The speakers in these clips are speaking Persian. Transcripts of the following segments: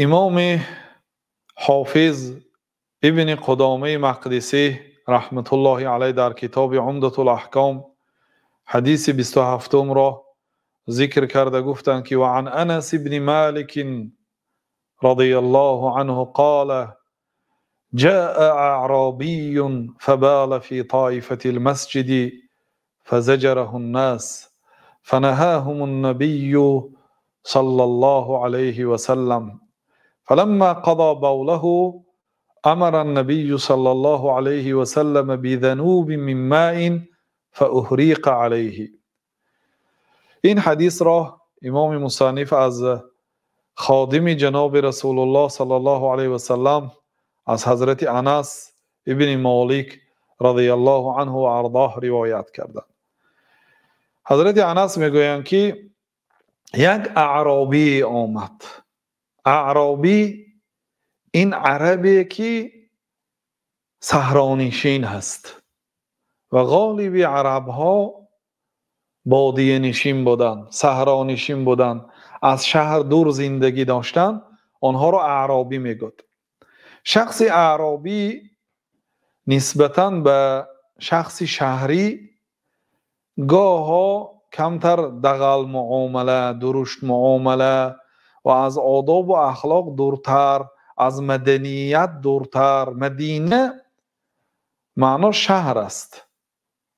امام حافظ ابن قدامه مقدسی رحمت الله علیه در کتاب عمدت الاحکام حدیث 27 را ذکر کرده گفتند که وعن انس ابن مالک رضی الله عنه قال جاء اعرابي فبال في طائفه المسجد فزجره الناس فنهاهم النبي صلى الله عليه وسلم فلما قضى بوله امر النبي صلى الله عليه وسلم بذنوب من ماء فاهريق عليه این حدیث را امام مصنف از خادم جناب رسول الله صلی الله علیه و سلم از حضرت انس ابن مالک رضی الله عنه و ارضاه روایت کردند حضرت انس میگویند که یک اعرابی آمد اعرابی این عربی که سهرانیشین هست و غالب عرب ها بادیه نشین بودن سهرانیشین بودن از شهر دور زندگی داشتن آنها رو اعرابی میگد شخص اعرابی نسبتا به شخص شهری گاه ها کمتر دغل معامله درشت معامله و از آداب و اخلاق دورتر از مدنیت دورتر مدینه معنا شهر است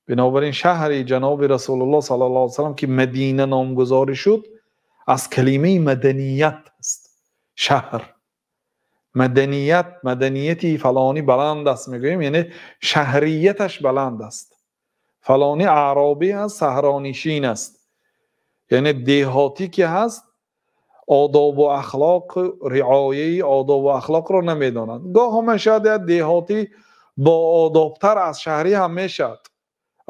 بنابراین شهری جناب رسول الله صلی الله علیه وسلم که مدینه نامگذاری شد از کلمه مدنیت است شهر مدنیت مدنیتی فلانی بلند است میگویم یعنی شهریتش بلند است فلانی عربی است سهرانیشین است یعنی دهاتی که هست одобу ахлоқ риояи одобу ахлоқро намедонанд гоҳ ҳамен шояд як деҳотӣ бо одобтар аз шаҳрӣ ҳам мешавад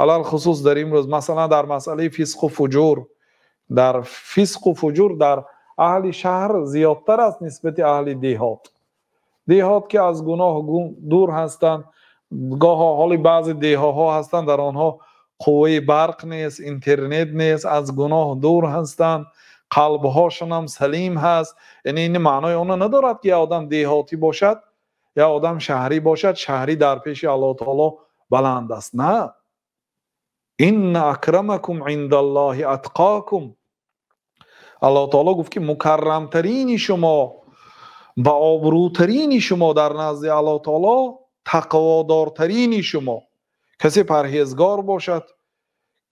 алалхусус дар имрӯз масалан дар масъалаи фисқу фуҷур дар фисқу фуҷур дар аҳли шаҳр зиёдтар аст нисбати аҳли деҳот деҳот ки аз гуноҳ дур ҳастанд гоҳо ҳоли баъзе деҳоҳо ҳастанд дар онҳо қувваи барқ нест интернет нест аз гуноҳ дур ҳастанд قلبهاشون هم سلیم هست یعنی این معنای اونو ندارد که آدم دیهاتی باشد یا آدم شهری باشد شهری در پیش الله تعالی بلند است نه این اکرمکم عند الله اتقاکم الله تعالی گفت که مکرمترین شما و آبروترین شما در نزد الله تعالی تقوادارترین شما کسی پرهیزگار باشد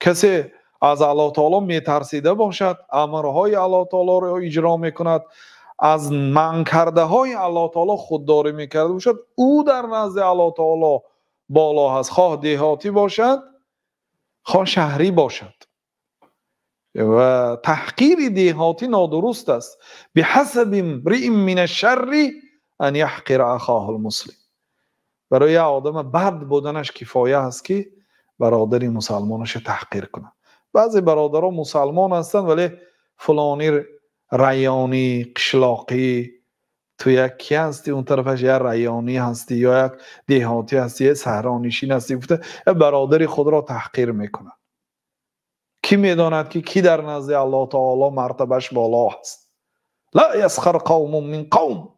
کسی از الله تعالی می ترسیده باشد امرهای الله تعالی را اجرا می کند از منکرده های الله تعالی خودداری می باشد او در نزد الله تعالی بالا هست خواه دیهاتی باشد خواه شهری باشد و تحقیر دیهاتی نادرست است به حسب من الشر ان يحقر اخاه المسلم برای آدم بد بودنش کفایه است که برادر مسلمانش تحقیر کند بعضی برادران مسلمان هستند ولی فلانی ریانی قشلاقی تو کی هستی اون طرفش یه ریانی هستی یا یک دیهاتی هستی یه سهرانیشین هستی گفته برادری خود را تحقیر میکند کی میداند که کی در نزد الله تعالی مرتبش بالا هست لا یسخر قوم من قوم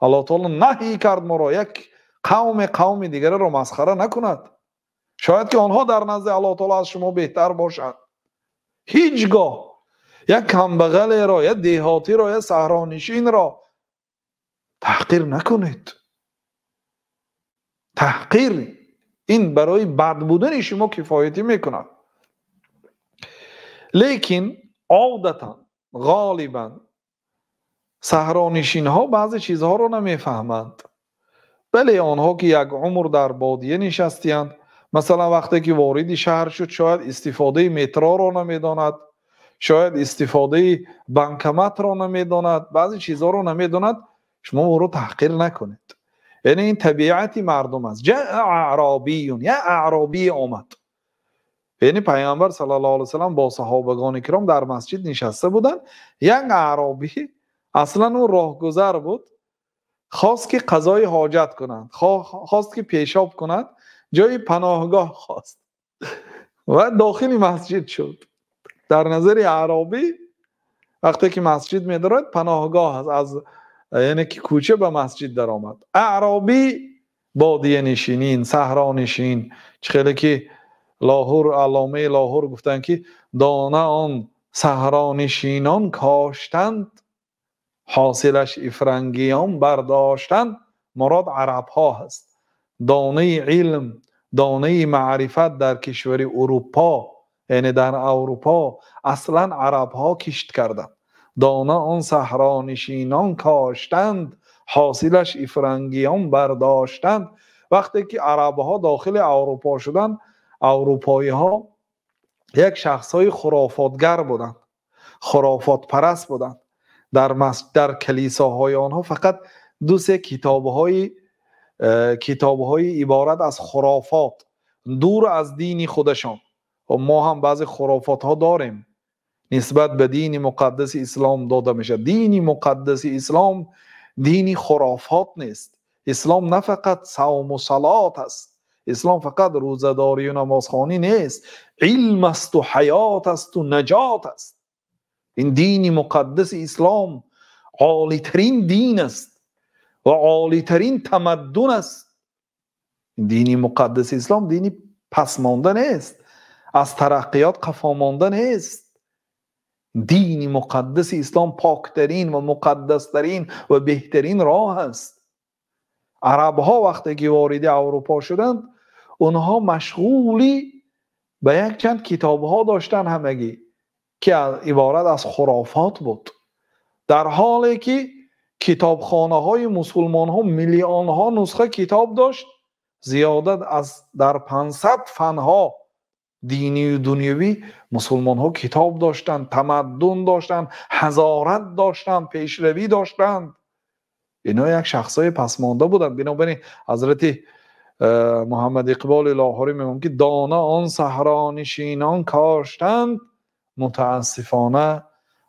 الله تعالی نهی کرد مرا یک قوم قوم دیگره را مسخره نکند شاید که آنها در نزد الله تعالی از شما بهتر باشند هیچگاه یک کمبغل را یک دهاتی را یک سهرانشین را تحقیر نکنید تحقیر این برای بد بودن شما کفایتی میکند لیکن عادتا غالبا سهرانشین ها بعضی چیزها را نمیفهمند بله آنها که یک عمر در بادیه نشستیند مثلا وقتی که وارد شهر شد شاید استفاده مترو را نمیداند شاید استفاده بنکمت را نمیداند بعضی چیزها را نمیداند شما او را تحقیر نکنید یعنی این طبیعت مردم است جاء اعرابیون یا اعرابی آمد یعنی پیامبر صلی الله علیه وسلم با صحابگان کرام در مسجد نشسته بودن یک اعرابی اصلا اون راهگذر بود خواست که قضای حاجت کنند خواست که پیشاب کند جایی پناهگاه خواست و داخل مسجد شد در نظر عربی وقتی که مسجد میدارد پناهگاه هست از یعنی که کوچه به مسجد در آمد اعرابی بادیه نشینین صحرا نشین خیلی که لاهور علامه لاهور گفتن که دانه آن صحرا نشینان کاشتند حاصلش افرنگیان برداشتند مراد عرب ها هست دانه علم دانه معرفت در کشور اروپا یعنی در اروپا اصلا عرب ها کشت کردند دانه آن صحرانشینان کاشتند حاصلش افرنگیان برداشتند وقتی که عرب ها داخل اروپا شدند اروپایی ها یک شخص های خرافاتگر بودند خرافات پرست بودند در, مس... در کلیساهای آنها فقط دو سه کتاب های کتابهای عبارت از خرافات دور از دین خودشان و خب ما هم بعضی خرافات ها داریم نسبت به دین مقدس اسلام داده میشه دین مقدس اسلام دینی خرافات نیست اسلام نه فقط صوم و صلات است اسلام فقط روزداری و نمازخوانی نیست علم است و حیات است و نجات است این دین مقدس اسلام عالی دین است و عالی ترین تمدن است دینی مقدس اسلام دینی پس مانده نیست از ترقیات قفا مانده نیست دین مقدس اسلام پاکترین و مقدسترین و بهترین راه است عرب ها وقتی که وارد اروپا شدند اونها مشغولی به یک چند کتاب ها داشتن همگی که عبارت از خرافات بود در حالی که کتابخانه های مسلمان ها میلیون ها نسخه کتاب داشت زیادت از در 500 فن ها دینی و دنیوی مسلمان ها کتاب داشتند تمدن داشتند هزارت داشتند پیشروی داشتند اینا یک شخص شخصای پسمانده بودند بنابراین حضرت محمد اقبال لاهوری میگم که دانه آن شینان کاشتند متاسفانه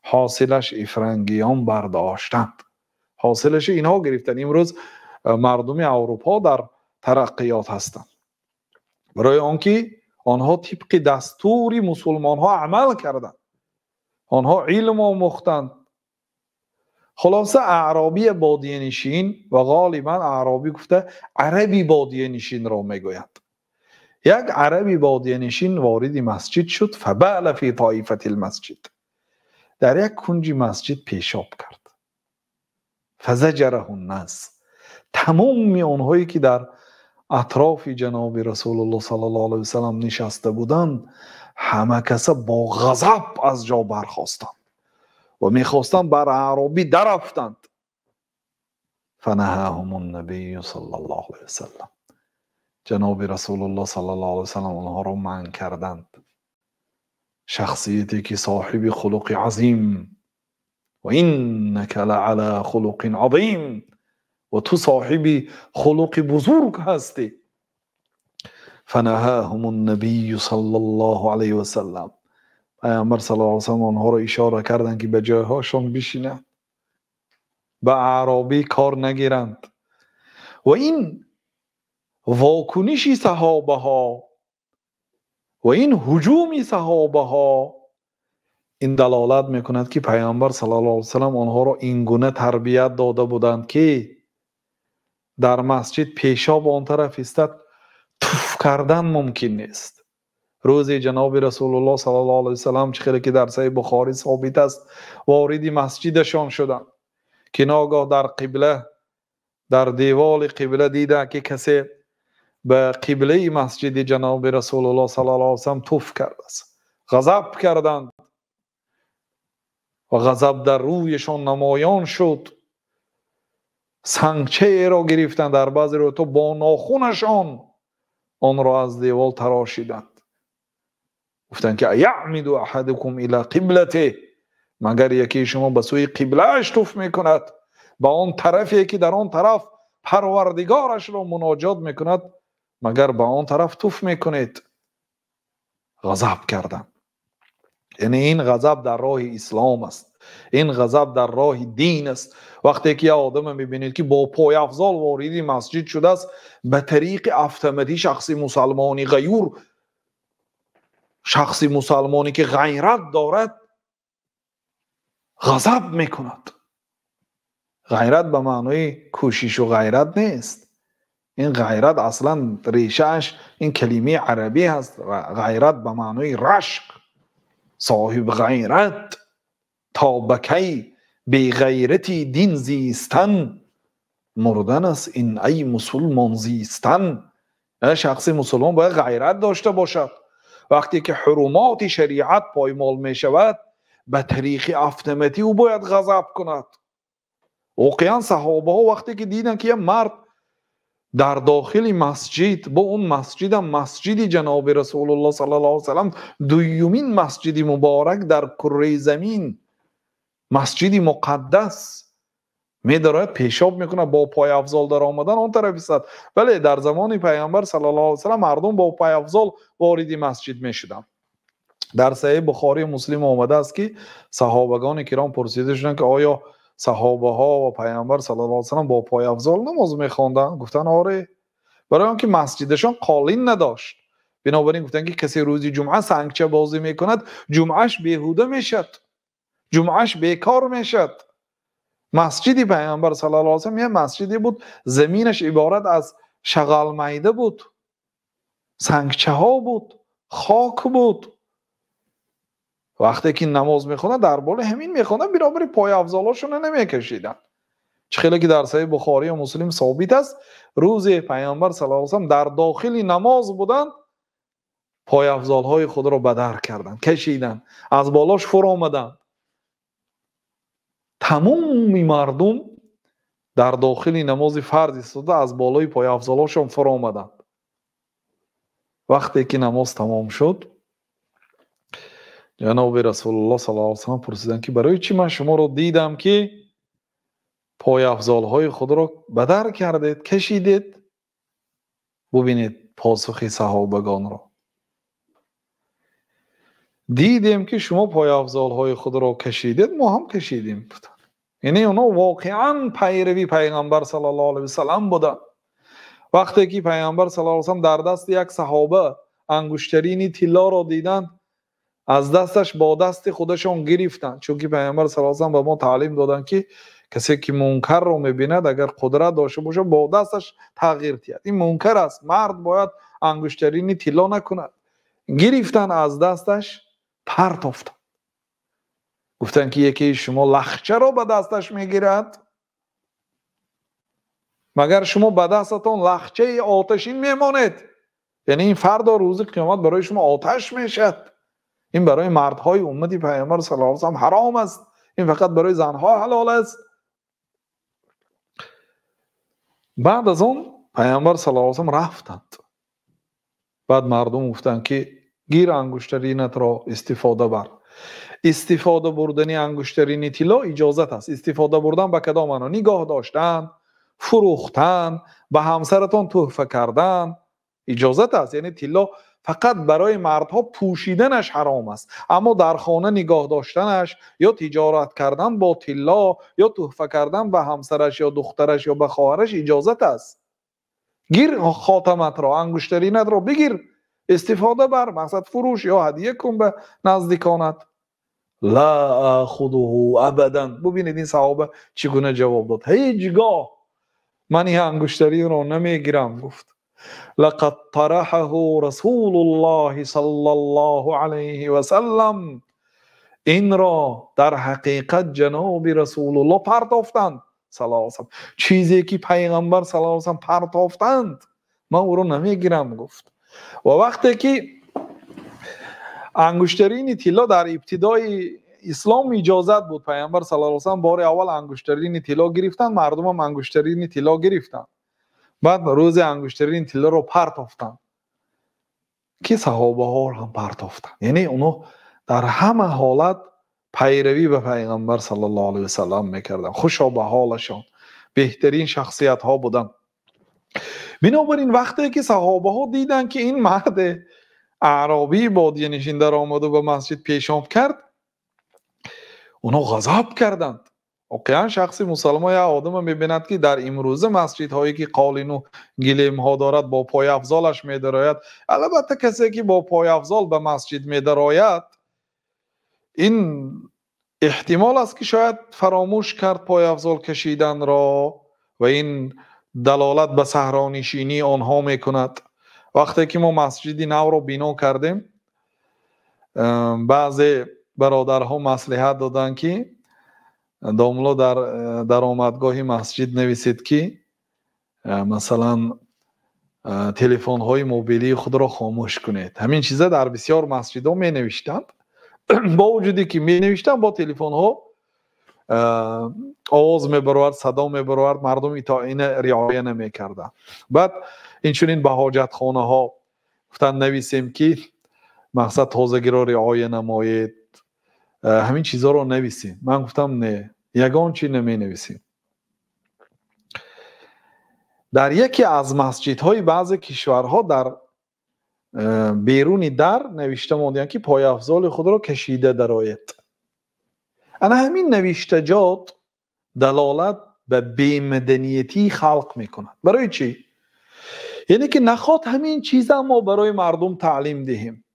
حاصلش افرنگیان برداشتند حاصلش اینها گرفتن امروز مردم اروپا در ترقیات هستند برای آنکه آنها طبق دستوری مسلمان ها عمل کردند آنها علم آموختند خلاصه عربی بادیه نشین و غالبا عربی گفته عربی بادیه نشین را میگوید یک عربی بادیه نشین وارد مسجد شد فبعل فی طایفه المسجد در یک کنج مسجد پیشاب کرد фазаҷараҳу нас тамоми онҳое ки дар атрофи ҷаноби расулло с вм нишаста буданд ҳамакаса бо ғазаб аз ҷо бархостанд ва мехостанд бар аъроби дарафтанд фанаҳаҳум набию с вм ҷаноби расулло с вм онҳоро манъ карданд шахсияте ки соҳиби хулуқи азим وإنك لعلى خلق عظيم وتو صاحب خلق بزرگ هستی فنهاهم النبي صلى الله عليه وسلم پیغمبر صلى الله عليه وسلم آنها را اشاره کردند که به جایهاشان بشینند به عربی کار نگیرند و این واکنشی صحابه ها و این حجوم صحابه ها این دلالت میکند که پیامبر صلی الله علیه وسلم آنها را این گونه تربیت داده بودند که در مسجد پیشا به آن طرف استد توف کردن ممکن نیست روزی جناب رسول الله صلی الله علیه وسلم خیلی که در صحیح بخاری ثابت است وارد مسجدشان شدند که ناگاه در قبله در دیوال قبله دیده که کسی به قبله مسجد جناب رسول الله صلی الله علیه وسلم توف کرده است غضب کردند و غضب در رویشان نمایان شد سنگچه را گرفتند در بعضی رو تو با ناخونشان آن را از دیوال تراشیدند گفتند که و احدکم الی قبلته مگر یکی شما به سوی قبلهش توف میکند به آن طرفی که در آن طرف پروردگارش را مناجات میکند مگر به آن طرف توف میکنید غضب کردند یعنی این غضب در راه اسلام است این غضب در راه دین است وقتی که یه آدم میبینید که با پای افضال واردی مسجد شده است به طریق افتمدی شخصی مسلمانی غیور شخصی مسلمانی که غیرت دارد غضب میکند غیرت به معنای کوشش و غیرت نیست این غیرت اصلا ریشهش این کلمه عربی هست غیرت به معنای رشق صاحب غیرت تا بکی به غیرتی دین زیستن مردن است این ای مسلمان زیستن شخص شخصی مسلمان باید غیرت داشته باشد وقتی که حرومات شریعت پایمال می شود به طریق افتمتی او باید غضب کند اوقیان صحابه ها وقتی که دیدن که یه مرد در داخل مسجد با اون مسجد هم مسجد جناب رسول الله صلی الله علیه وسلم دویومین مسجد مبارک در کره زمین مسجد مقدس میداره پیشاب میکنه با پای افضال در آمدن آن طرف است بله در زمان پیامبر صلی الله علیه وسلم مردم با پای افضال وارد مسجد میشدن در صحیح بخاری مسلم آمده است که صحابگان کرام پرسیده شدن که آیا صحابه ها و پیامبر صلی الله علیه وسلم با پای افضال نماز میخواندن گفتن آره برای آنکه مسجدشان قالین نداشت بنابراین گفتن که کسی روزی جمعه سنگچه بازی میکند جمعهش بیهوده میشد جمعهش بیکار میشد مسجد پیامبر صلی الله علیه وسلم یه مسجدی بود زمینش عبارت از شغل میده بود سنگچه ها بود خاک بود وقتی که نماز میخونن در بال همین میخونن برابر پای افضالاشون نمیکشیدن چه خیلی که در صحیح بخاری و مسلم ثابت است روز پیامبر صلی الله علیه در داخل نماز بودند پای افضال های خود را بدر کردن کشیدن از بالاش فر آمدن تمام مردم در داخل نماز فرض شده از بالای پای افضالاشون فر آمدن وقتی که نماز تمام شد جناب رسول الله صلی الله علیه و پرسیدن که برای چی من شما رو دیدم که پای افضال های خود را بدر کردید کشیدید ببینید پاسخ صحابگان را دیدیم که شما پای افضال های خود را کشیدید ما هم کشیدیم یعنی اونا واقعا پیروی پیغمبر صلی الله علیه و سلم بودن وقتی که پیغمبر صلی الله علیه و در دست یک صحابه انگشترینی طلا را دیدند از دستش با دست خودشان گرفتند چون که پیامبر صلی الله علیه ما تعلیم دادن که کسی که منکر رو میبیند اگر قدرت داشته باشه با دستش تغییر دهد این منکر است مرد باید انگشترینی تیلا نکند گرفتن از دستش پرتافتند گفتن که یکی شما لخچه رو به دستش میگیرد مگر شما به دستتون لخچه آتشین میمانید یعنی این فردا روز قیامت برای شما آتش میشد این برای مردهای امتی پیامبر صلی الله علیه و حرام است این فقط برای زنها حلال است بعد از اون پیامبر صلی الله علیه و رفتند بعد مردم گفتند که گیر انگشترینت را استفاده بر استفاده بردنی انگشترین تیلا اجازت است استفاده بردن به کدام معنا نگاه داشتن فروختن به همسرتان تحفه کردن اجازت است یعنی تیلا... فقط برای مردها پوشیدنش حرام است اما در خانه نگاه داشتنش یا تجارت کردن با تلا یا تحفه کردن به همسرش یا دخترش یا به خواهرش اجازت است گیر خاتمت را انگشترینت را بگیر استفاده بر مقصد فروش یا هدیه کن به نزدیکانت لا خوده ابدا ببینید این صحابه چگونه جواب داد هیچگاه من این انگشتری را نمیگیرم گفت لقد طرحه رسول الله صلی الله علیه وسلم این را در حقیقت جناب رسول الله پرتافتند سلام چیزی که پیغمبر سلام پرتافتند من او را نمیگیرم گفت و وقتی که انگشترین تیلا در ابتدای اسلام اجازت بود پیغمبر صلی الله علیه بار اول انگشترین تیلا گرفتند مردم هم انگشترین تیلا گرفتند بعد روز انگشترین این تیله رو افتن که صحابه ها هم پرت افتن یعنی اونو در همه حالت پیروی به پیغمبر صلی الله علیه وسلم میکردن خوشا به حالشان بهترین شخصیت ها بودن بنابراین وقتی که صحابه ها دیدن که این مرد عربی بود یعنی نشین در آمد و به مسجد پیشاب کرد اونو غضب کردند واقعا شخص مسلمان یا آدم میبیند که در امروزه مسجد هایی که قالین و گلیم ها دارد با پای افزالش میدراید البته کسی که با پای افزال به مسجد میدراید این احتمال است که شاید فراموش کرد پای افزال کشیدن را و این دلالت به سهرانشینی آنها میکند وقتی که ما مسجد نو را بینا کردیم بعضی برادرها مسلحت دادن که домло дар э, даромадгоҳи масҷид нависед ки э, масалан э, телефонҳои мобилии худро хомӯш кунед ҳамин чиза дар бисёр масҷидҳо менавиштанд бо вуҷуде ки менавиштанд бо телефонҳо овоз мебаровард садо мебаровард мардум итоина риоя намекарданд баъд инчунин ба ҳоҷатхонаҳо гуфтанд нависем ки мақсад тозагиро риоя намоед ҳамин чизҳоро нависем ман гуфтам не یگان چی نمی نویسیم در یکی از مسجدهای بعض کشورها در بیرونی در نوشته ماندیان یعنی که پای افضال خود را کشیده در آیت انا همین نوشتجات دلالت به بیمدنیتی خلق میکند برای چی؟ یعنی که نخواد همین چیز ما برای مردم تعلیم دهیم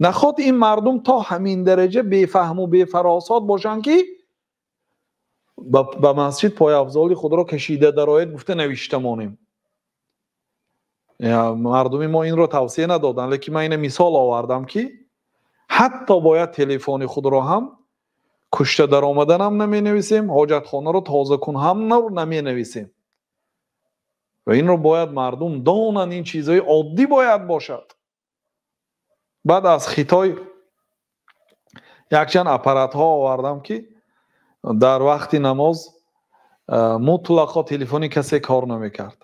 نخواد این مردم تا همین درجه بیفهم و بیفراسات باشن که ба масҷид пойафзоли худро кашида дароед гуфта навишта монем мардуми мо инро тавсия надоданд лекин ман ина мисол овардам ки ҳатто бояд телефони худро ҳам кушта даромадан ҳам наменависем ҳоҷатхонаро тозакун ҳам наменависем ва инро бояд мардум донанд ин чизҳои оддӣ бояд бошад баъд аз хитой якчанд аппаратҳо овардам ки در وقتی نماز مطلقا تلفنی کسی کار نمیکرد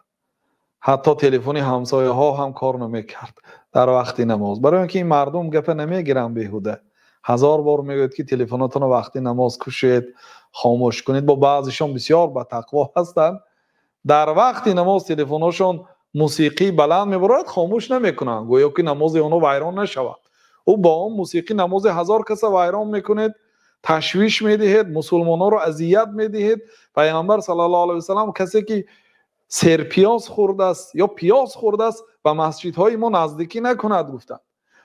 حتی تلفنی همسایه ها هم کار نمیکرد در وقتی نماز برای اینکه این مردم گپ نمیگیرن بیهوده هزار بار میگوید که تلفناتون وقتی نماز کشید خاموش کنید با بعضیشان بسیار به تقوا هستند در وقتی نماز تلفنشون موسیقی بلند میبرد خاموش نمیکنند گویا که نماز اونو ویران نشود او با موسیقی نماز هزار کس ویران میکنید تشویش میدهید مسلمان ها رو اذیت میدهید پیامبر صلی الله علیه وسلم کسی که سر پیاز خورده است یا پیاز خورده است و های ما نزدیکی نکند گفتند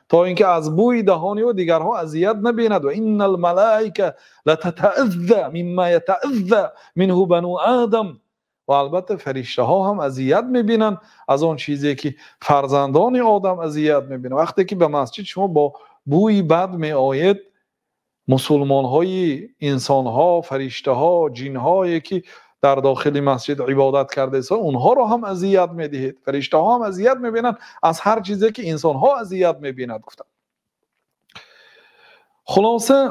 تا اینکه از بوی دهانی و دیگرها اذیت نبیند و ان الملائکه لتتعذی مما یتعذی منه بنو آدم و البته فرشته ها هم اذیت میبینند از آن چیزی که فرزندان آدم اذیت میبینند وقتی که به مسجد شما با بوی بد می آید مسلمان های انسان ها فرشته ها جین هایی که در داخل مسجد عبادت کرده است. اونها رو هم اذیت میدهید فرشته ها هم اذیت میبینند از هر چیزی که انسان ها اذیت میبیند گفتم خلاصه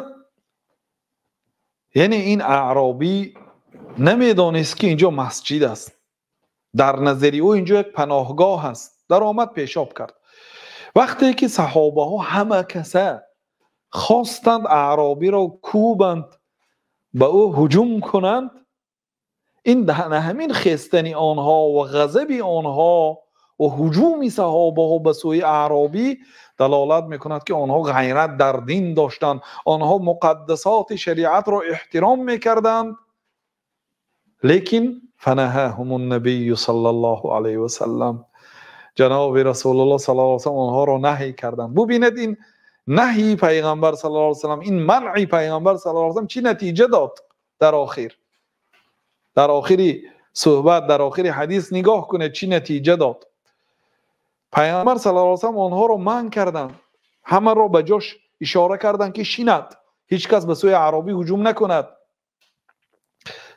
یعنی این اعرابی نمیدانست که اینجا مسجد است در نظری او اینجا یک پناهگاه است در آمد پیشاب کرد وقتی که صحابه ها همه کسه خواستند اعرابی را کوبند به او هجوم کنند این دهن همین خستنی آنها و غضب آنها و هجوم صحابه ها به سوی اعرابی دلالت میکند که آنها غیرت در دین داشتند آنها مقدسات شریعت را احترام میکردند لیکن فنهاهم النبی صلی الله علیه و سلم جناب رسول الله صلی الله علیه و آنها را نهی کردند ببینید این نهی پیغمبر صلی الله علیه وسلم این منعی پیغمبر صلی الله علیه وسلم چی نتیجه داد در آخر در آخری صحبت در آخری حدیث نگاه کنه چی نتیجه داد پیغمبر صلی الله علیه وسلم آنها رو من کردن همه رو به جاش اشاره کردن که شیند هیچ کس به سوی عربی هجوم نکند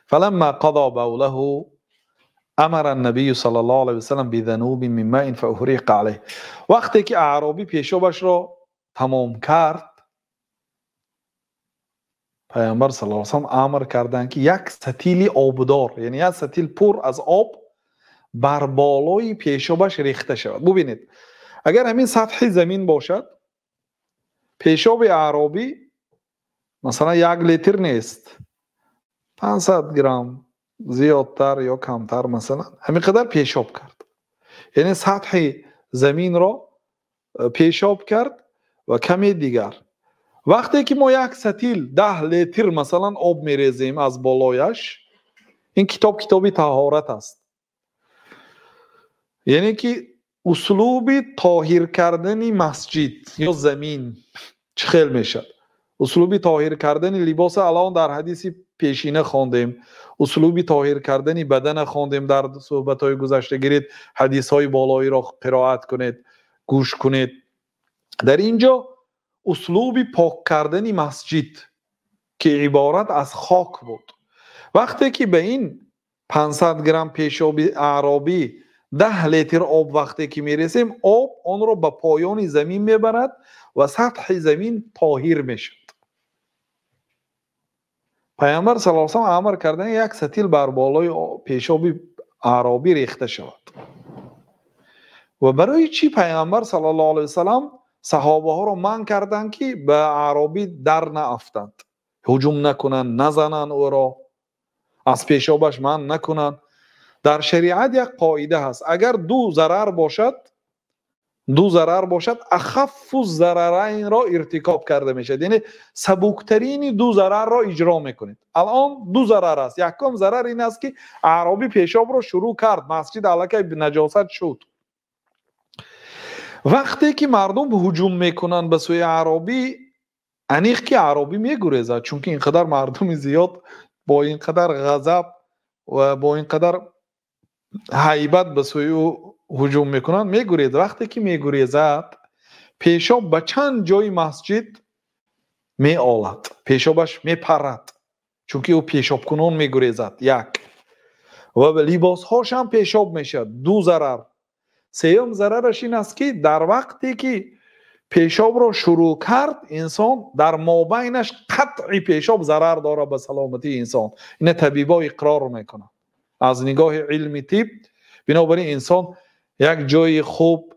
فلما قضا بوله امر النبی صلی الله علیه وسلم بذنوب من ماء فاحرق علیه وقتی که اعرابی پیشوبش رو تمام کرد پیامبر صلی الله علیه و امر کردن که یک ستیل آبدار یعنی یک ستیل پر از آب بر بالای پیشابش ریخته شود ببینید اگر همین سطح زمین باشد پیشاب عربی مثلا یک لیتر نیست 500 گرم زیادتر یا کمتر مثلا همینقدر پیشاب کرد یعنی سطح زمین را پیشاب کرد و کمی دیگر وقتی که ما یک ستیل ده لیتر مثلا آب میریزیم از بالایش این کتاب کتابی تهارت است یعنی که اسلوب تاهیر کردن مسجد یا زمین چه خیل میشد اسلوب تاهیر کردن لباس الان در حدیث پیشینه خواندیم اسلوب تاهیر کردن بدن خواندیم در صحبت های گذشته گیرید حدیث های بالایی را قرائت کنید گوش کنید در اینجا اسلوب پاک کردن مسجد که عبارت از خاک بود وقتی که به این 500 گرم پیشاب عربی ده لیتر آب وقتی که میرسیم آب آن را به پایان زمین میبرد و سطح زمین طاهر میشد پیامبر صلی الله علیه امر کردن یک ستیل بر بالای پیشاب عربی ریخته شود و برای چی پیامبر صلی الله علیه وسلم صحابه ها رو من کردن که به عربی در نافتند حجوم نکنن نزنن او را از پیشابش من نکنن در شریعت یک قاعده هست اگر دو ضرر باشد دو ضرر باشد اخف این را ارتکاب کرده میشد یعنی سبکترین دو ضرر را اجرا میکنید الان دو ضرر است یکم ضرر این است که عربی پیشاب را شروع کرد مسجد علکه نجاست شد وقتی که مردم به حجوم میکنن به سوی عربی انیخ که عربی میگوره زد چون که اینقدر مردم زیاد با اینقدر غضب و با اینقدر حیبت به سوی حجوم میکنن میگوره وقتی که میگوره زد پیشاب به چند جای مسجد می آلد میپرد می چون که او پیشاب کنون میگوره زد یک و لباس هاش هم پیشاب میشه دو زرار سیوم ضررش این است که در وقتی که پیشاب را شروع کرد انسان در مابینش قطع پیشاب ضرر داره به سلامتی انسان این طبیبا اقرار میکنه. از نگاه علمی تیب بنابراین انسان یک جای خوب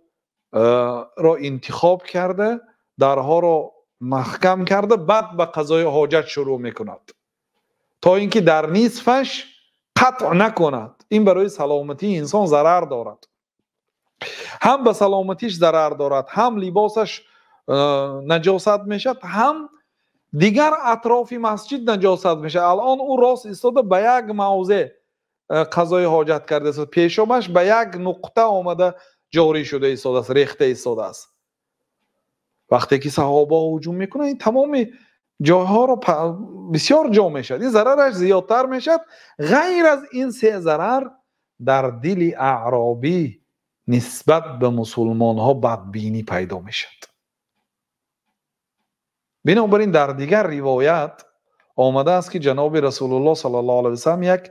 را انتخاب کرده درها را محکم کرده بعد به قضای حاجت شروع میکند تا اینکه در نیصفش قطع نکند این برای سلامتی انسان ضرر دارد هم به سلامتیش ضرر دارد هم لباسش نجاست میشد هم دیگر اطراف مسجد نجاست میشه الان او راست ایستاده به یک موضع قضای حاجت کرده است پیشمش به یک نقطه آمده جاری شده ایستاده است ریخته ایستاده است وقتی که صحابه هجوم میکنه این تمام جاها را بسیار جا میشد این ضررش زیادتر میشد غیر از این سه ضرر در دل اعرابی нисбат ба мусулмонҳо бадбинӣ пайдо мешавад бинобар ин дар дигар ривоят омадааст ки ҷаноби расулулло сал ллоу ал вассалам як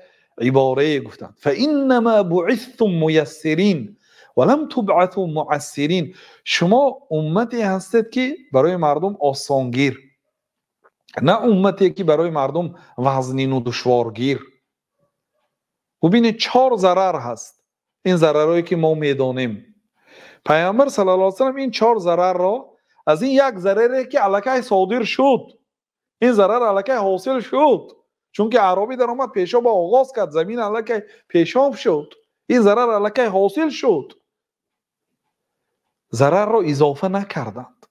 иборае гуфтанд фаиннама буистум муяссирин валам тубату муассирин шумо уммате ҳастед ки барои мардум осонгир на уммате ки барои мардум вазнину душворгир бубинед чор зарар ҳаст این ضررهایی که ما میدانیم پیامبر صلی الله علیه و این چهار ضرر را از این یک ضرری که علکه صادر شد این ضرر علکه حاصل شد چون که عربی در آمد پیشا با آغاز کرد زمین علکه پیشاب شد این ضرر علکه حاصل شد ضرر را اضافه نکردند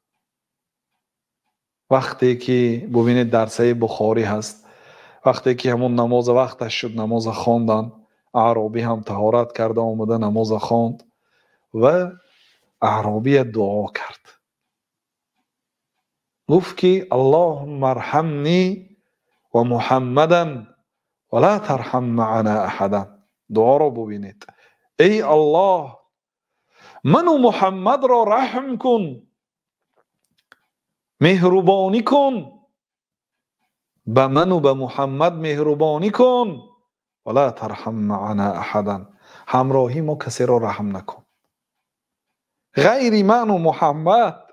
وقتی که ببینید درسه بخاری هست وقتی که همون نماز وقتش شد نماز خواندند аъроби ҳам таҳорат карда омада намоза хонд ва аъробия дуо кард гуфт ки аллоҳумма рҳамнӣ ва муҳаммадан ва ла тарҳам маъна аҳадан дуоро бубинед эй аллоҳ ману муҳаммадро раҳм кун меҳрубонӣ кун ба ману ба муҳаммад меҳрубонӣ кун ولا ترحم معنا أحدا همراهی ما کسی را رحم نکن غیر من و محمد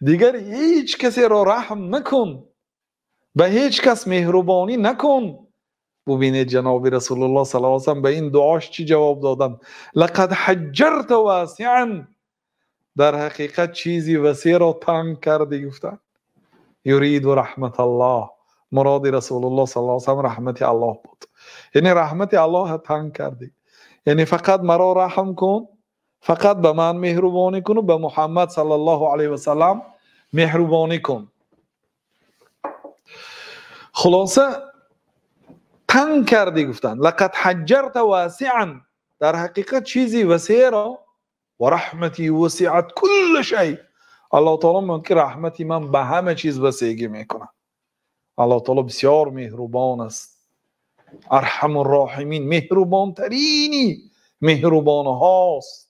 دیگر هیچ کسی را رحم نکن به هیچ کس مهربانی نکن ببینید جناب رسول الله صلی الله علیه و به این دعاش چی جواب دادم لقد حجرت واسعا در حقیقت چیزی وسیع را تنگ کردی گفتن یرید و رحمت الله مراد رسول الله صلی الله علیه و رحمت الله بود یعنی رحمت الله تنگ کردی یعنی فقط مرا رحم کن فقط به من مهربانی کن و به محمد صلی الله علیه و سلم مهربانی کن خلاصه تنگ کردی گفتن لقد حجرت واسعا در حقیقت چیزی وسیع را و رحمتی وسعت کل شی الله تعالی من که رحمتی من به همه چیز وسیعی میکنه الله تعالی بسیار مهربان است ارحم الراحمین مهربان ترینی مهربان هاست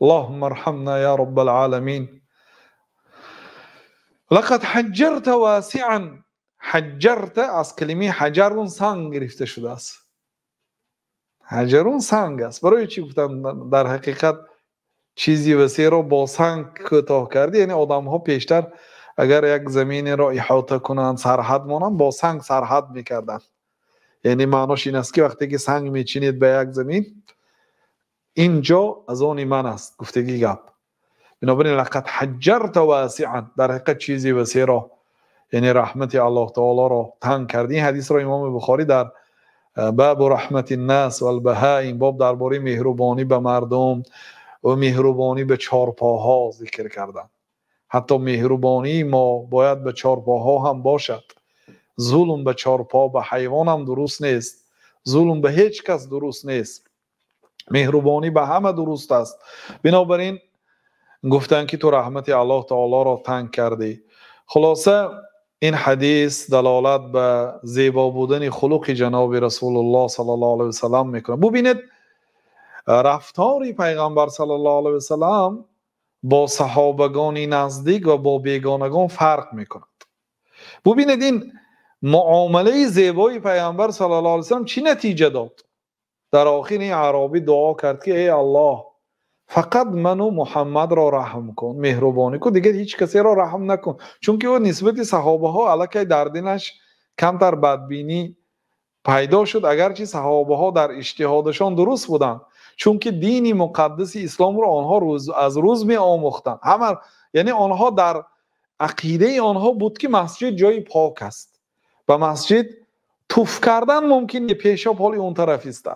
اللهم ارحمنا يا رب العالمين لقد حجرت واسعا حجرت از کلمه حجرون سنگ گرفته شده است حجرون سنگ است برای چی گفتم در حقیقت چیزی وسیع را با سنگ کوتاه کردی یعنی آدم ها پیشتر اگر یک زمینی را احاطه کنند سرحد مانند با سنگ سرحد میکردند یعنی معناش این است که وقتی که سنگ میچینید به یک زمین اینجا از آن من است گفتگی گپ بنابراین لقد حجرت واسعا در حقیقت چیزی وسیع را یعنی رحمت الله تعالی را تنگ کردی این حدیث را امام بخاری در باب رحمت الناس و این باب درباره مهربانی به مردم و مهربانی به چارپاها ذکر کردند حتی مهربانی ما باید به چارپاها هم باشد ظلم به چارپا به حیوان هم درست نیست ظلم به هیچ کس درست نیست مهربانی به همه درست است بنابراین گفتن که تو رحمت الله تعالی را تنگ کردی خلاصه این حدیث دلالت به زیبا بودن خلوق جناب رسول الله صلی الله علیه و میکنه ببینید رفتاری پیغمبر صلی الله علیه و سلام бо саҳобагони наздик ва бо бегонагон фарқ мекунад бубинед ин муомалаи зебои пайғамбар сал ла сам чӣ натиҷа дод дар охири аъробӣ дуо кард ки э аллоҳ фақат ману муҳаммадро раҳм кун меҳрубонӣ кун дигар ҳеҷ касеро раҳм накун чунки ӯ нисбати саҳобаҳо аллакай дардинаш камтар бадбинӣ пайдо шуд агарчи саҳобаҳо дар иҷтиҳодашон дуруст буданд چون که دین مقدس اسلام رو آنها روز از روز می آموختن همه یعنی آنها در عقیده آنها بود که مسجد جای پاک است و مسجد توف کردن ممکن یه پیشاب اون طرف است.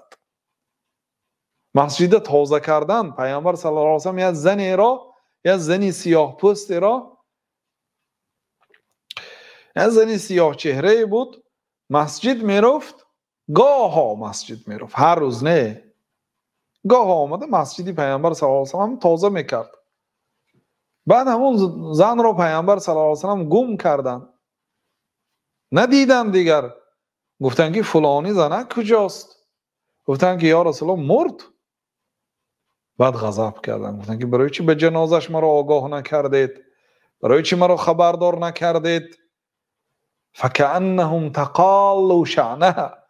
مسجد تازه کردن پیامبر صلی الله علیه و سلم یا زنی را یا زنی سیاه پوست را یا زنی سیاه چهره بود مسجد میرفت گاه ها مسجد میرفت هر روز نه گاه آمده مسجدی پیامبر صلی الله علیه و سلم تازه میکرد بعد همون زن رو پیامبر صلی الله علیه و سلم گم کردن ندیدن دیگر گفتن که فلانی زنه کجاست گفتن که یا رسول الله مرد بعد غضب کردن گفتن که برای چی به جنازش مرا آگاه نکردید برای چی مرا خبردار نکردید فکانهم تقالوا شعنها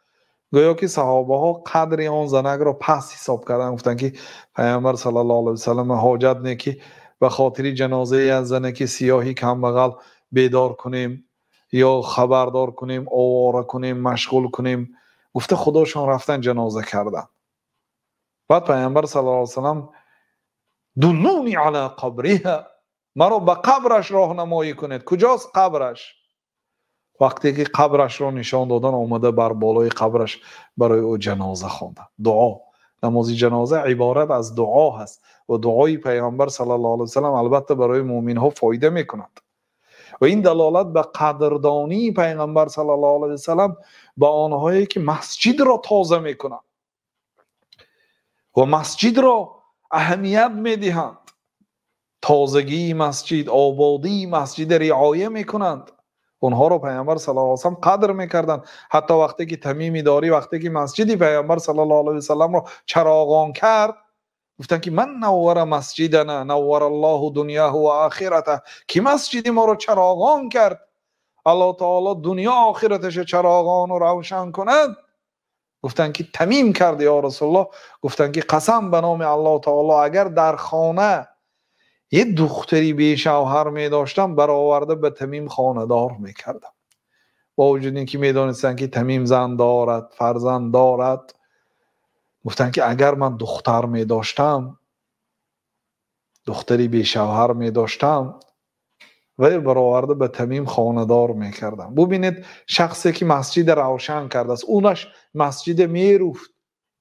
گویا که صحابه ها قدر آن زنگ را پس حساب کردن گفتن که پیامبر صلی الله علیه وسلم حاجت نه که به خاطر جنازه از زنه که سیاهی کم بغل بیدار کنیم یا خبردار کنیم آواره کنیم مشغول کنیم گفته خداشون رفتن جنازه کردن بعد پیامبر صلی الله علیه وسلم دونونی علی قبرها مرا به قبرش راهنمایی کنید کجاست قبرش وقتی که قبرش را نشان دادن آمده بر بالای قبرش برای او جنازه خوانده دعا نماز جنازه عبارت از دعا هست و دعای پیامبر صلی الله علیه وسلم البته برای مؤمن ها فایده میکند و این دلالت به قدردانی پیامبر صلی الله علیه وسلم به آنهایی که مسجد را تازه میکنند و مسجد را اهمیت میدهند تازگی مسجد آبادی مسجد رعایه میکنند اونها رو پیامبر صلی الله علیه و سلم قدر میکردن حتی وقتی که تمیمی داری وقتی که مسجدی پیامبر صلی الله علیه و سلم رو چراغان کرد گفتن که من نور مسجدنا نور الله دنیا و آخرته کی مسجدی ما رو چراغان کرد الله تعالی دنیا آخرتش چراغان رو روشن کند گفتن که تمیم کرد یا رسول الله گفتن که قسم به نام الله تعالی اگر در خانه یه دختری به شوهر می داشتم برآورده به تمیم خاندار می کردم با وجود اینکه می دانستن که تمیم زن دارد فرزند دارد گفتن که اگر من دختر می داشتم دختری به شوهر می داشتم و برآورده به تمیم خاندار می کردم ببینید شخصی که مسجد روشن کرده است اونش مسجد می رفت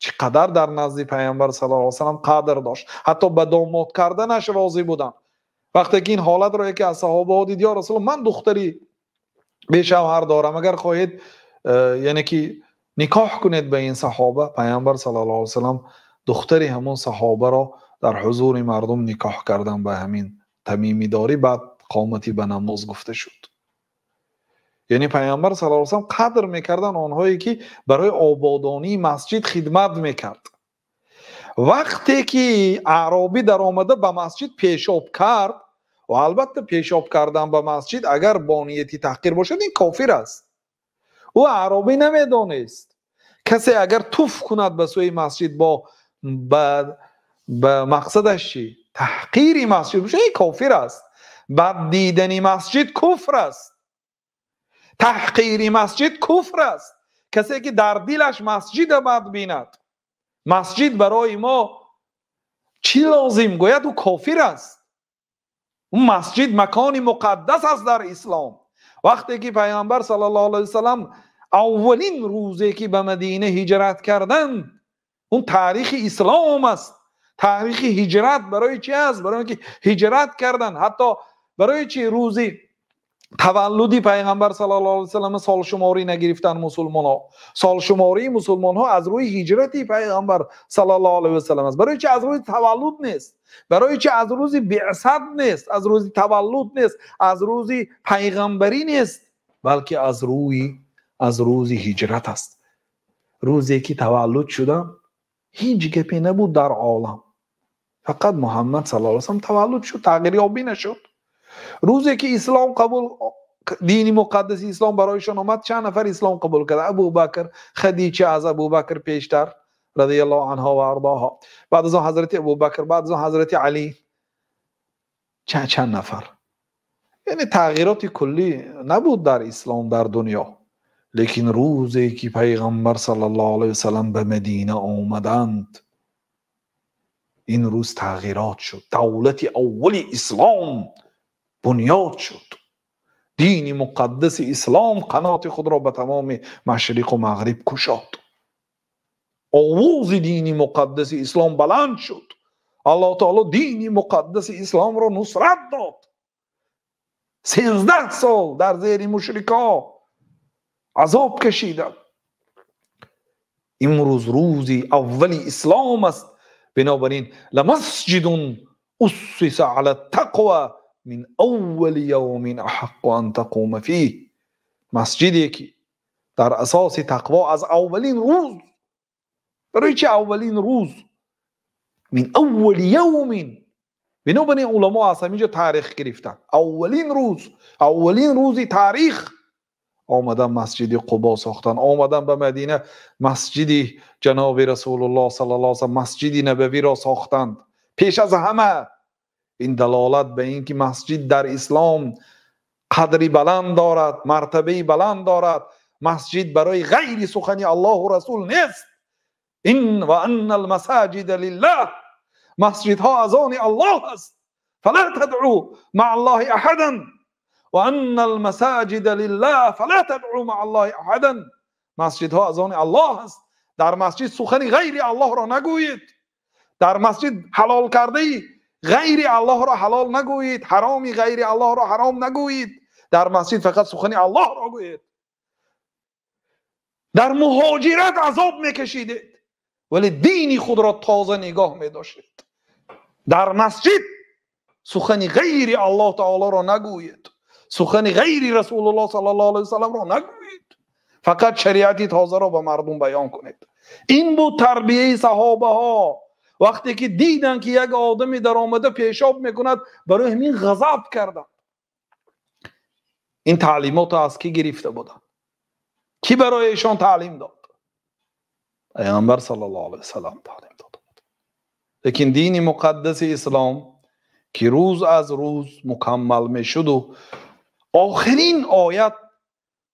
چقدر در نزدی پیامبر صلی اللہ علیه و سلم قدر داشت حتی به کردن کردنش راضی بودن وقتی که این حالت را یکی از صحابه ها دید رسول من دختری به شوهر دارم اگر خواهید یعنی که نکاح کنید به این صحابه پیامبر صلی اللہ علیه و سلم دختری همون صحابه را در حضور مردم نکاح کردن به همین تمیمیداری بعد قامتی به نماز گفته شد یعنی پیامبر صلی الله علیه و قدر میکردن آنهایی که برای آبادانی مسجد خدمت میکرد وقتی که عربی در آمده به مسجد پیشاب کرد و البته پیشاب کردن به مسجد اگر بانیتی تحقیر باشد این کافر است او اعرابی نمیدانست کسی اگر توف کند به سوی مسجد با به, به مقصدش چی تحقیر مسجد بشه این کافر است بعد دیدنی مسجد کفر است تحقیر مسجد کفر است کسی که در دلش مسجد بد بیند مسجد برای ما چی لازم گوید او کافر است اون مسجد مکان مقدس است در اسلام وقتی که پیامبر صلی الله علیه وسلم اولین روزی که به مدینه هجرت کردن اون تاریخ اسلام است تاریخ هجرت برای چی است برای اینکه هجرت کردن حتی برای چی روزی تولدی پیغمبر صلی الله علیه و سلم سال شماری نگرفتن مسلمان ها سال شماری مسلمان ها از روی هجرتی پیغمبر صلی الله علیه و سلم است برای چه از روی تولد نیست برای چه از روزی بعثت نیست از روزی تولد نیست از روزی پیغمبری نیست بلکه از روی از روزی هجرت است روزی که تولد شدم هیچ گپی نبود در عالم فقط محمد صلی الله علیه و سلم تولد شد تغییر یابی نشد روزی که اسلام قبول دینی مقدس اسلام برایشان آمد چند نفر اسلام قبول کرد ابو بکر خدیجه از ابو بکر پیشتر رضی الله عنها و ارضاها بعد از حضرت ابو بکر بعد از حضرت علی چند چند نفر یعنی تغییرات کلی نبود در اسلام در دنیا لیکن روزی که پیغمبر صلی الله علیه وسلم به مدینه آمدند این روز تغییرات شد دولت اولی اسلام بنیاد شد دین مقدس اسلام قنات خود را به تمام مشرق و مغرب کشاد آواز دین مقدس اسلام بلند شد الله تعالی دین مقدس اسلام را نصرت داد سیزده سال در زیر مشرکا عذاب کشیدند امروز روز اول اسلام است بنابراین لمسجد اسس علی التقوی من اول یوم احق ان تقوم فیه مسجدی که در اساس تقوا از اولین روز برای چه اولین روز من اول یوم بنابراین علما از همینجا تاریخ گرفتن اولین روز اولین روزی تاریخ آمدن مسجد قبا ساختن آمدن به مدینه مسجد جناب رسول الله صلی الله علیه و مسجد نبوی را ساختند پیش از همه این دلالت به اینکه مسجد در اسلام قدری بلند دارد مرتبه بلند دارد مسجد برای غیر سخن الله و رسول نیست این و ان المساجد لله مسجد ها از آن الله است فلا تدعو مع الله احدا و ان المساجد لله فلا تدعو مع الله احدا مسجد ها از آن الله است در مسجد سخن غیر الله را نگویید در مسجد حلال کرده غیر الله را حلال نگویید حرامی غیر الله را حرام نگویید در مسجد فقط سخنی الله را گویید در مهاجرت عذاب میکشیدید ولی دینی خود را تازه نگاه میداشید در مسجد سخنی غیر الله تعالی را نگویید سخنی غیر رسول الله صلی الله علیه وسلم را نگویید فقط شریعتی تازه را به مردم بیان کنید این بود تربیه صحابه ها وقتی که دیدن که یک آدمی در آمده پیشاب میکند برای همین غضب کردن این تعلیمات از کی گرفته بودن کی برای تعلیم داد پیغمبر صلی الله علیه وسلم تعلیم داد لیکن دین مقدس اسلام که روز از روز مکمل میشد و آخرین آیت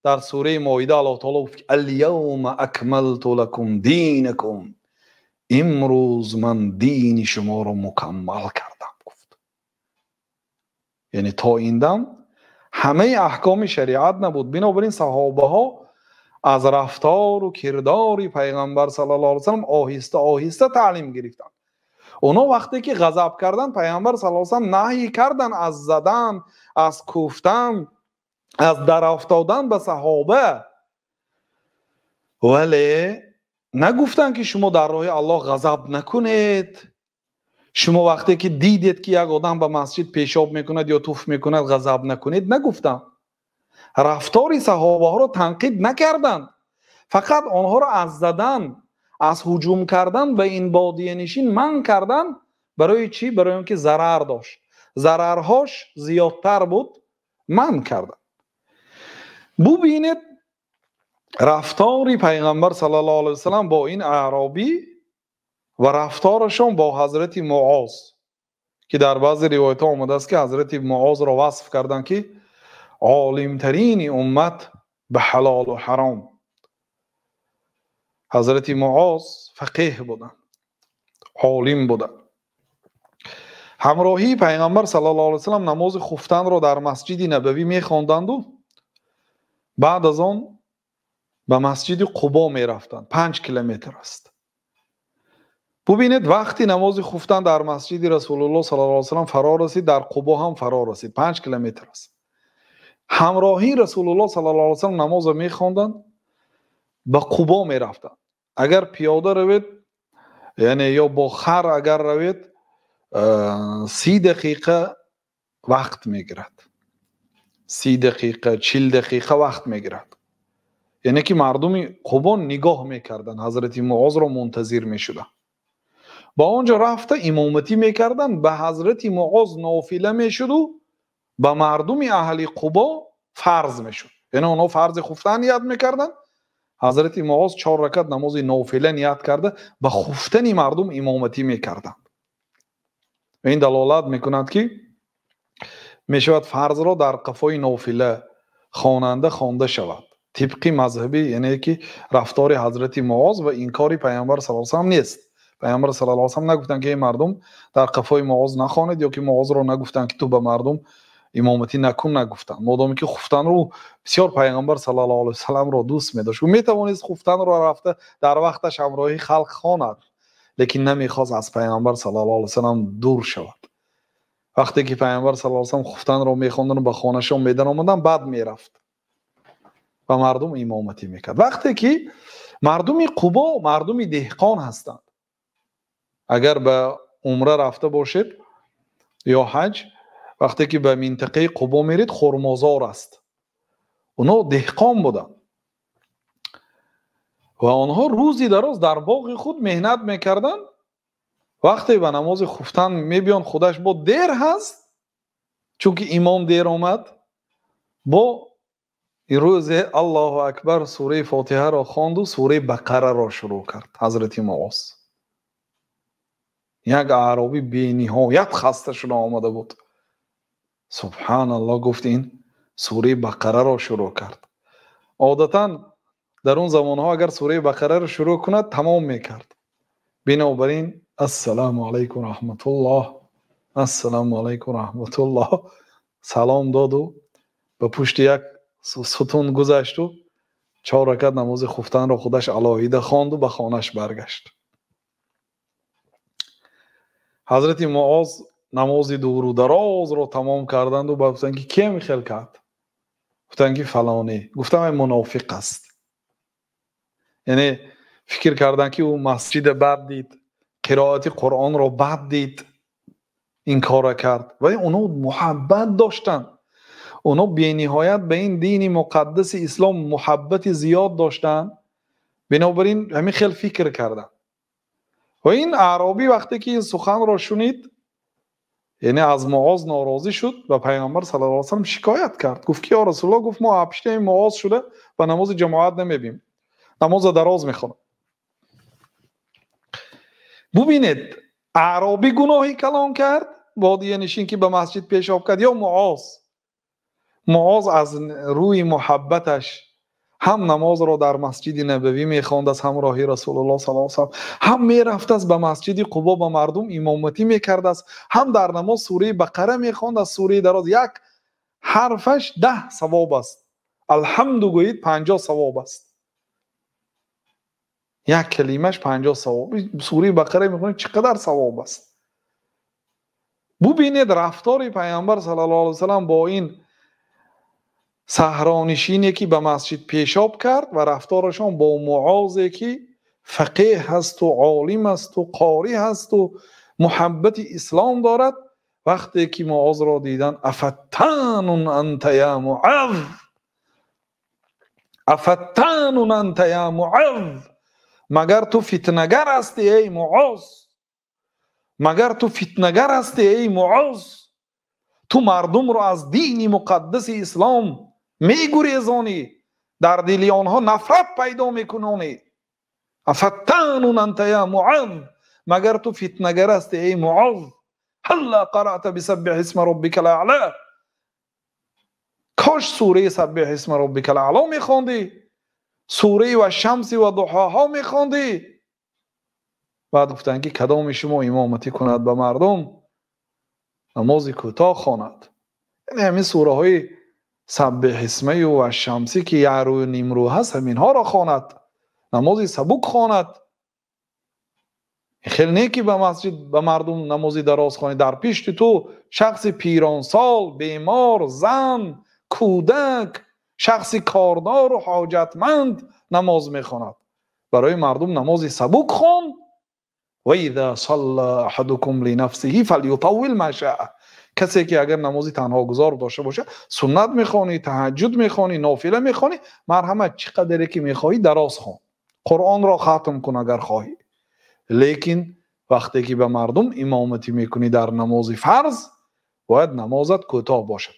در سوره مایده الله تعالی گفت الیوم اکملت لکم دینکم امروز من دین شما رو مکمل کردم گفت یعنی تا این همه احکام شریعت نبود بنابراین صحابه ها از رفتار و کردار پیغمبر صلی الله علیه وسلم آهسته آهسته تعلیم گرفتن اونا وقتی که غضب کردن پیغمبر صلی الله علیه وسلم نهی کردن از زدن از کوفتن از در به صحابه ولی نگفتن که شما در راه الله غضب نکنید شما وقتی که دیدید که یک آدم به مسجد پیشاب میکند یا توف میکند غضب نکنید نگفتم رفتاری صحابه ها را تنقید نکردند فقط آنها را از زدن از حجوم کردن به این بادیه نشین من کردن برای چی؟ برای که ضرر داشت ضررهاش زیادتر بود من کردم ببینید رفتاری پیغمبر صلی الله علیه وسلم با این اعرابی و رفتارشون با حضرت معاز که در بعض روایت ها آمده است که حضرت معاز را وصف کردن که عالمترین امت به حلال و حرام حضرت معاز فقیه بودن عالم بودن همراهی پیغمبر صلی الله علیه وسلم نماز خفتن را در مسجد نبوی میخوندند و بعد از آن به مسجد قبا می رفتند پنج کیلومتر است ببینید وقتی نماز خفتن در مسجد رسول الله صلی الله علیه وسلم فرا رسید در قبا هم فرا رسید پنج کیلومتر است همراهی رسول الله صلی الله علیه وسلم نماز می خواندند به قبا می رفتند اگر پیاده روید یعنی یا با خر اگر روید سی دقیقه وقت میگیرد سی دقیقه چل دقیقه وقت میگیرد яъне ки мардуми қубон нигоҳ мекарданд ҳазрати муозро мунтазир мешуданд ба он ҷо рафта имоматӣ мекарданд ба ҳазрати муоз нофила мешуду ба мардуми аҳли қубо фарз мешуд яъне онҳо фарзи хуфта ният мекарданд ҳазрати муоз чор ракат намози нофила ният карда ба хуфтани мардум имоматӣ мекарданд ин далолат мекунад ки мешавад фарзро дар қафои нофила хонанда хонда шавад طبقی مذهبی یعنی که رفتار حضرت معاز و اینکاری پیامبر صلی الله علیه و نیست پیامبر صلی الله علیه و نگفتن که مردم در قفای معاز نخوانید یا که معاز رو نگفتن که تو به مردم امامتی نکن نگفتن مادامی که خفتن رو بسیار پیامبر صلی الله علیه و سلم را دوست می داشت و می خفتن رو رفته در وقتش همراهی خلق خواند لیکن نمیخواست از پیامبر صلی الله علیه و دور شود وقتی که پیامبر صلی الله علیه و سلم خفتن رو میخواندن و به خانه شون میدن آمدن بعد میرفت و مردم امامتی میکرد وقتی که مردم قبا مردم دهقان هستند اگر به عمره رفته باشید یا حج وقتی که به منطقه قبا میرید خرمازار است اونا دهقان بودن و آنها روزی دراز در باغ خود مهنت میکردن وقتی به نماز خفتن میبیان خودش با دیر هست چون که امام دیر آمد با имрӯзе аллоҳу акбар сураи фотиҳаро хонду сураи бақараро шурӯъ кард ҳазрати моос як аъроби бениҳоят хаста шуда омада буд субҳаналло гуфт ин сураи бақараро шурӯъ кард одатан дар он замонҳо агар сураи бақараро шурӯъ кунад тамом мекард бинобар ин ассалому алайку раҳматуллоҳ ассалому алайку раҳматуллоҳ салом доду ба пушти як ستون گذشت و چهار رکعت نماز خفتن را خودش علاهیده خواند و به خانش برگشت حضرت معاذ نماز دور و دراز را تمام کردند و گفتند که کی میخیل کرد گفتند که فلانه گفتم این منافق است یعنی فکر کردن که او مسجد بد دید قرائت قرآن را بد دید این کار را کرد ولی اونو محبت داشتند اونا به نهایت به این دین مقدس اسلام محبت زیاد داشتن بنابراین همین خیلی فکر کردن و این عربی وقتی که این سخن را شنید یعنی از معاز ناراضی شد و پیامبر صلی الله علیه وسلم شکایت کرد گفت که یا رسول الله گفت ما اپشته این معاذ شده و نماز جماعت نمیبیم نماز دراز میخونم ببینید عربی گناهی کلان کرد بادیه نشین که به مسجد پیشاب کرد یا معاز معاذ از روی محبتش هم نماز را در مسجد نبوی میخواند از همراهی رسول الله صلی الله علیه و هم میرفت از به مسجد قبا به مردم امامتی میکرد است هم در نماز سوره بقره میخواند از سوره دراز یک حرفش ده ثواب است الحمد گویید پنجاه ثواب است یک کلمش 50 ثواب سوره بقره میخواند چقدر ثواب است ببینید رفتار پیامبر صلی الله علیه و با این سهرانشینی که به مسجد پیشاب کرد و رفتارشان با معاذی که فقیه هست و عالم است و قاری هست و محبت اسلام دارد وقتی که معاز را دیدن افتان انت یا معاذ افتان انت یا معاذ مگر تو فتنگر هستی ای معاذ مگر تو فتنگر هستی ای معاذ تو مردم را از دین مقدس اسلام میگریزانی در دلیان ها نفرت پیدا میکنانی افتان انت یا معاذ مگر تو فتنگر است ای معاذ هلا قرأت بسبح اسم ربك الاعلى کاش سوره سبح اسم ربک الاعلی میخوندی سوره و شمس و ها میخوندی بعد گفتن که کدام شما امامتی کند به مردم نماز کوتاه خوند این یعنی همین سوره های سب حسمه و شمسی که یعرو و نیمرو هست همین ها را خواند نمازی سبک خواند خیلی نیکی به مسجد به مردم نمازی دراز خواند در پیش تو شخص پیران سال بیمار زن کودک شخصی کاردار و حاجتمند نماز میخواند برای مردم نمازی سبک خون و اذا صلی احدکم لنفسه فلیطول ما شاء کسی که اگر نمازی تنها گذار داشته باشه سنت میخوانی تهجد میخوانی نافله میخوانی مرحمت چقدره که میخوایی دراز خوان قرآن را ختم کن اگر خواهی لیکن وقتی که به مردم امامتی میکنی در نمازی فرض باید نمازت کوتاه باشه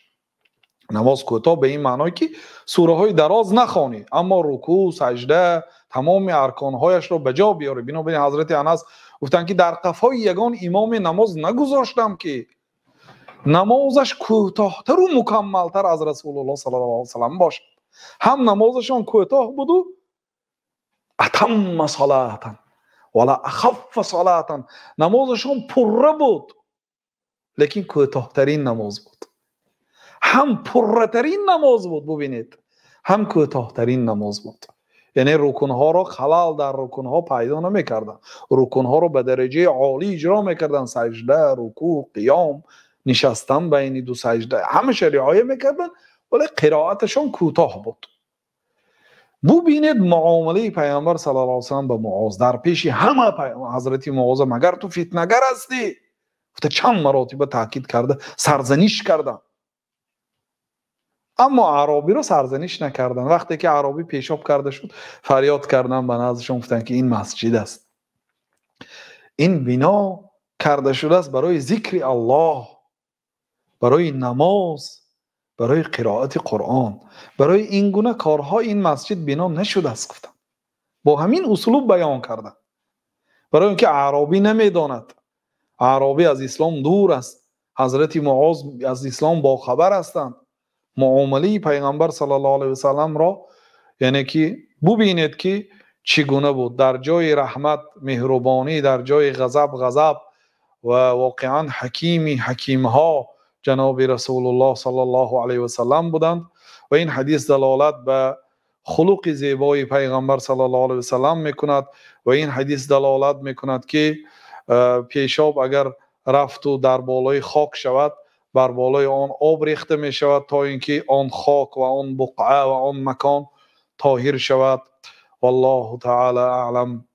نماز کوتاه به این معنای که سوره های دراز نخوانی اما رکوع سجده تمام ارکان هایش را به جا بیاره بنابراین حضرت انس گفتن که در قفای یگان امام نماز نگذاشتم که намозаш кӯтоҳтару мукаммалтар аз расулулло сал ла салам бошад ҳам намозашон кӯтоҳ буду атамма солатан вала ахаффа солатан намозашон пурра буд лекин кӯтоҳтарин намоз буд ҳам пурратарин намоз буд бубинед ҳам кӯтоҳтарин намоз буд яъне рукунҳоро халал дар рукунҳо пайдо намекарданд рукунҳоро ба дараҷаи олӣ иҷро мекарданд сажда руку қиём نشستن بین دو سجده همش رعایه میکردن ولی قرائتشون کوتاه بود ببینید معامله پیامبر صلی الله علیه وسلم به معاذ در پیش همه حضرت معاذ مگر تو فتنگر هستی گفته چند به تاکید کرده سرزنیش کردن اما عربی رو سرزنیش نکردن وقتی که عربی پیشاب کرده شد فریاد کردن به نزدشون گفتن که این مسجد است این بنا کرده شده است برای ذکر الله برای نماز برای قرائت قرآن برای این گونه کارها این مسجد بنا نشده است گفتم با همین اسلوب بیان کردن برای اینکه اعرابی نمیداند عربی از اسلام دور است حضرت معاذ از اسلام با خبر هستند معامله پیغمبر صلی الله علیه و را یعنی که ببینید که چگونه بود در جای رحمت مهربانی در جای غضب غضب و واقعا حکیمی حکیم ها ҷаноби расулуллоҳ сали ллоҳу алай васалам буданд ва ин ҳадис далолат ба хулуқи зебои пайғамбар сали ллоҳ алай васалам мекунад ва ин ҳадис далолат мекунад ки пешоб агар рафту дар болои хок шавад бар болои он об рехта мешавад то ин ки он хок ва он буқъа ва он макон тоҳир шавад валлоҳу таала аълам